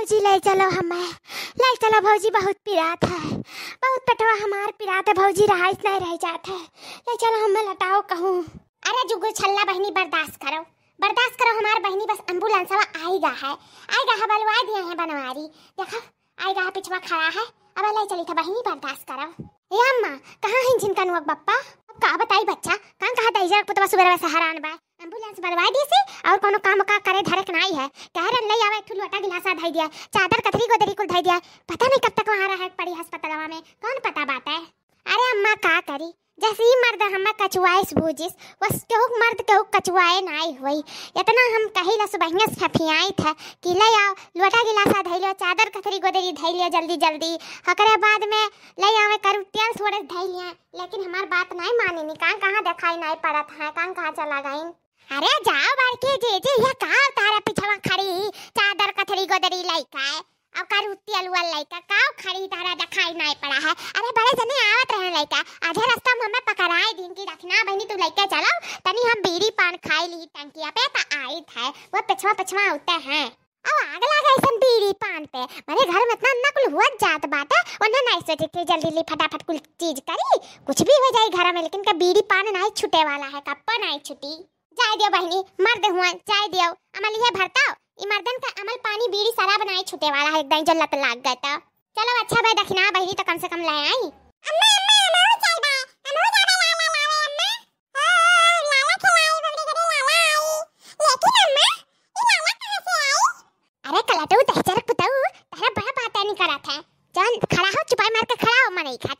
भौजी ले चलो हमें ले चलो भौजी बहुत पिरात है बहुत पटवा हमार पिरात है भौजी रहाइश नहीं रह जाता है ले चलो हमें लटाओ कहूँ अरे जुगो छल्ला बहनी बर्दाश्त करो बर्दाश्त करो हमार बहनी बस एम्बुलेंस आएगा है आएगा है बलवा दिया है बनवारी देखो आएगा है पिछवा खड़ा है अब ले चली था तो बहनी बर्दाश्त करो ए अम्मा कहाँ है जिनका नुअक बप्पा अब कहा बताई बच्चा कहाँ कहा तैजा पुतवा सुबह हरान बा संस दी सी और कोनो काम का करे धरक नाई है कह रन ले आवे ठुल लोटा गिलासा धई दिया चादर कथरी गोदरी कुल धई दिया पता नहीं कब तक वहां रह पड़ी अस्पतालवा में कौन पता बात है अरे अम्मा का करी जैसे ही मर्द हम कचुआइस बूझिस बस केहू मर्द केहू कचुआए नाई हुई इतना हम कही ला सुबहिया फफियाई था कि ले आओ लोटा गिलासा धई लियो चादर कथरी गोदरी धई लियो जल्दी जल्दी हकरे बाद में ले आवे करू तेल थोड़े धई लिया लेकिन हमार बात नहीं मानी नहीं कहाँ कहाँ दिखाई नहीं पड़ा था कहाँ कहाँ चला गई अरे जाओ बारके जे जे ये का तारा पिछवा खड़ी चादर कथरी गोदरी लइका है अब का रुती अलुआ लइका का खड़ी तारा दिखाई नहीं पड़ा है अरे बड़े जने आवत रहे लइका आधे रास्ता में हमें पकराए दिन की रखना बहनी तू लइका चलो तनी हम बीड़ी पान खाई ली टंकिया पे ता तो आई था वो पिछवा पिछवा होते हैं अब अगला लगा ऐसन बीड़ी पान पे मेरे घर में इतना नकल हुआ जात बात है उन्हें नहीं सोचे थी जल्दी ली फटाफट कुल चीज करी कुछ भी हो जाए घर में लेकिन का बीड़ी पान नहीं छूटे वाला है कप्पा नहीं छूटी जाए दियो बहनी मर्द हुआ जाए दियो अमल ये भरताओ ई मर्दन का अमल पानी बीड़ी सारा बनाए छूटे वाला है एकदम जल्लत लाग गए था तो। चलो अच्छा भाई दखिना बहनी तो कम से कम ले आई अम्मा अम्मा अम्मा चल बा अम्मा जा बा लाला लाला अम्मा हां लाला खिलाई बबड़ी गड़ी लाला आई लेकिन अम्मा ये लाला कहां से आई अरे कलाटू तहजर पुताऊ तेरा बड़ा बात नहीं करा था चल खड़ा हो चुपाई मार के खड़ा हो मने खा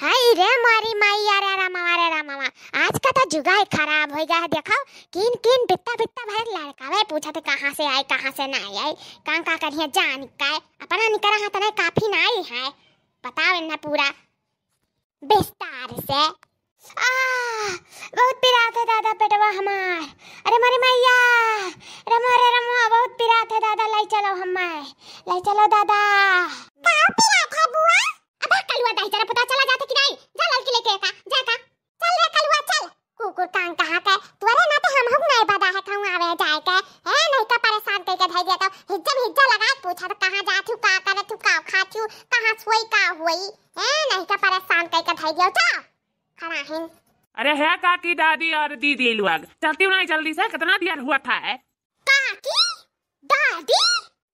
हाय रे मारी माई यार मामा मारे राम मामा आज का तो जुगा ही खराब हो गया है देखो किन किन बित्ता बित्ता भर लड़का वे पूछा थे तो कहाँ से आए कहाँ से ना आए कहाँ कहाँ करिए का है अपना निकल हाथ नहीं काफी ना आई है बताओ इन्हें पूरा विस्तार से आ बहुत पिरात है दादा पेटवा हमार अरे मारी मैया रमो रे रमो बहुत पिरात है दादा लाई चलो हमार लाई चलो दादा का पिरात है बुआ अबे कलुआ दही जरा पता चला जाता कि नहीं जा लड़की लेके का जा का चल रे कलुआ चल कुकुर कांग कहां का तोरे ना तो हम हम नहीं बदा है कहां आवे जाए के है नहीं का तो परेशान करके भेज तो हिज्जा हिज्जा लगा पूछा तो कहां जा हु का करत हु का खा हु कहां सोई का होई है नहीं का तो परेशान करके भेज दियो जा खड़ा हिन अरे है काकी दादी और दीदी लोग चलती हूँ जल्दी से कितना देर हुआ था है काकी दादी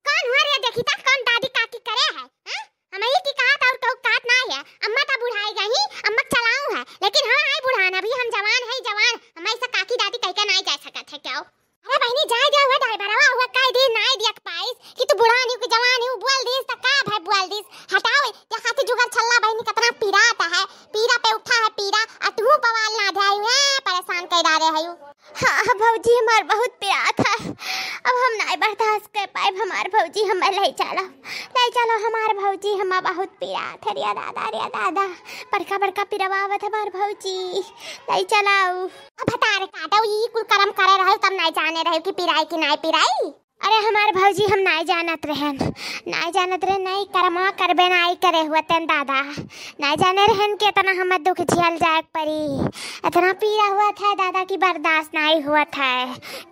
कौन हुआ रे देखी था कौन दादी काकी करे है, हा? हमारी की कात और कऊ कात ना है अम्मा ता तो बुढ़ाई गई अम्मा तो चलाऊ है लेकिन हम हाँ, आए बुढ़ाना भी हम जवान है जवान हमारी सा काकी दादी कह के ना जा सकत है क्या अरे बहनी जाए जा हुआ ड्राइवरवा हुआ काई दे ना दिया तो पाइस कि तू बुढ़ा नहीं को जवान है बोल दिस ता का भाई बोल दिस हटाओ ये हाथी जुगाड़ छल्ला बहनी कितना पीड़ाता है पीरा पे उठा है पीरा पीड़ा तू बवाल ना धाई है परेशान कर रहे है हां हाँ, भौजी हमार बहुत प्यार अब हम ना बर्दाश्त कर पाए हमारे भौजी हम ले चलो ले चलो हमार भौजी हम बहुत पीड़ा थे रे दादा रे दादा बड़का बड़का पिरवावत हमार भौजी ले चलाओ अब हतार काटो ई कुल कर्म करे रहो तब ना जाने रहो कि पिराई कि ना पिराई अरे हमारे भाजी हम नहीं जानत रहन नहीं जानत रहे नहीं करमवा करबे नाई करे हुआतन दादा नहीं जाने रहन कि इतना हमें दुख झेल जाए पड़ी इतना पीड़ा हुआ था दादा की बर्दाश्त नहीं हुआ था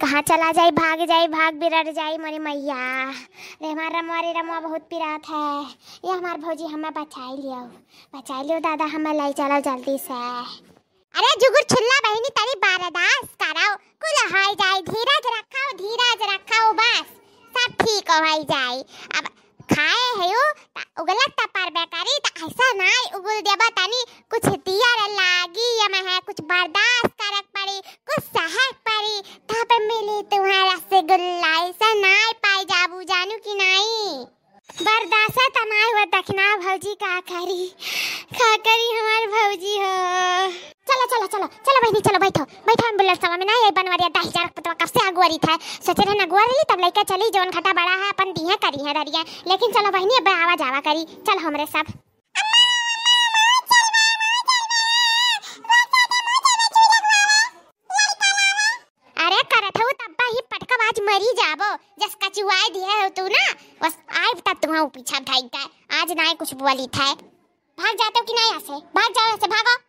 कहाँ चला जाए भाग जाए भाग बिरड़ जाए मोरी मैया रे हमारे रमवा रे रमवा बहुत पीड़ा था ये हमारे भाजी हमें बचा लियो बचा लियो दादा हमें ले चलो जल्दी से अरे जुगुर छुल्ला बहिनी तारी बारदास कराओ कुल हाय जाय धीरज रखाओ धीरज रखाओ बस सब ठीक हो भाई जाय अब खाए है हयो उगलत त पर बेकारी त ऐसा नाय उगल देबा तानी कुछ दिया रे लागी या मैं है कुछ बर्दाश्त करक पड़ी कुछ सह पड़ी तब मिली तुम्हारा से गुल्ला ऐसा नाय पाई जाबू जानू की नाई बर्दासा तमाय हुआ दखना भौजी का करी का करी हमार भौजी हो चलो चलो चलो बहनी चलो बैठो बैठो एम्बुलेंस सवा में ना ये बनवरिया दही हजार पतवा कब से अगुआरी था सोचे रहे नगुआ ली तब लड़का चली जोन खटा बड़ा है अपन दी है करी है डरिया लेकिन चलो बहनी अब आवा जावा करी चल हमरे सब अरे तब ही पटका मरी जाबो जस कचुआई दिए हो तू ना बस आए तब तुम्हारा पीछा भाई का आज ना कुछ बोली था भाग जाते हो कि नहीं ऐसे भाग जाओ ऐसे भागो